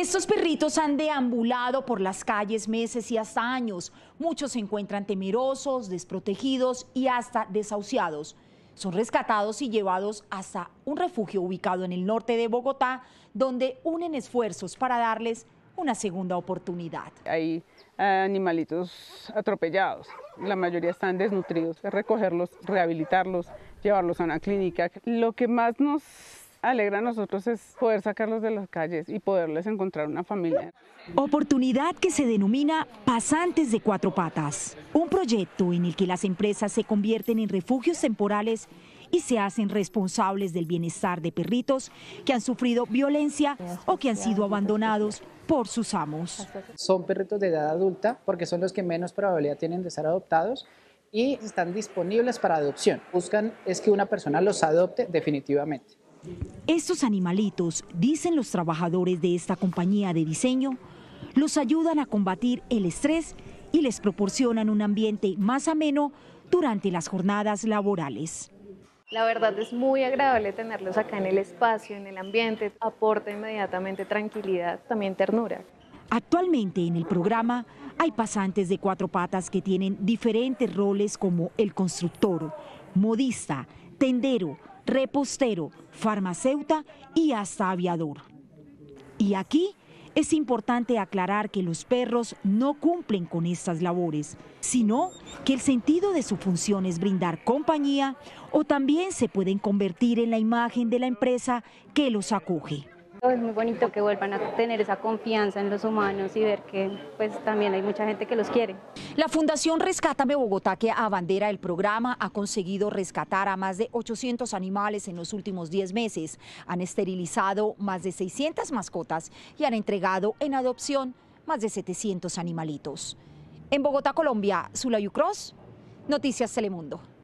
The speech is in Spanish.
Estos perritos han deambulado por las calles meses y hasta años. Muchos se encuentran temerosos, desprotegidos y hasta desahuciados. Son rescatados y llevados hasta un refugio ubicado en el norte de Bogotá, donde unen esfuerzos para darles una segunda oportunidad. Hay animalitos atropellados, la mayoría están desnutridos, recogerlos, rehabilitarlos, llevarlos a una clínica. Lo que más nos alegra a nosotros es poder sacarlos de las calles y poderles encontrar una familia. Oportunidad que se denomina Pasantes de Cuatro Patas, un proyecto en el que las empresas se convierten en refugios temporales y se hacen responsables del bienestar de perritos que han sufrido violencia o que han sido abandonados por sus amos. Son perritos de edad adulta porque son los que menos probabilidad tienen de ser adoptados y están disponibles para adopción. Buscan es que una persona los adopte definitivamente. Estos animalitos, dicen los trabajadores de esta compañía de diseño, los ayudan a combatir el estrés y les proporcionan un ambiente más ameno durante las jornadas laborales. La verdad es muy agradable tenerlos acá en el espacio, en el ambiente, aporta inmediatamente tranquilidad, también ternura. Actualmente en el programa hay pasantes de cuatro patas que tienen diferentes roles como el constructor, modista, tendero, repostero, farmacéuta y hasta aviador. Y aquí es importante aclarar que los perros no cumplen con estas labores, sino que el sentido de su función es brindar compañía o también se pueden convertir en la imagen de la empresa que los acoge. Es muy bonito que vuelvan a tener esa confianza en los humanos y ver que pues también hay mucha gente que los quiere. La Fundación Rescátame Bogotá, que abandera el programa, ha conseguido rescatar a más de 800 animales en los últimos 10 meses. Han esterilizado más de 600 mascotas y han entregado en adopción más de 700 animalitos. En Bogotá, Colombia, Zulayu Cross, Noticias Telemundo.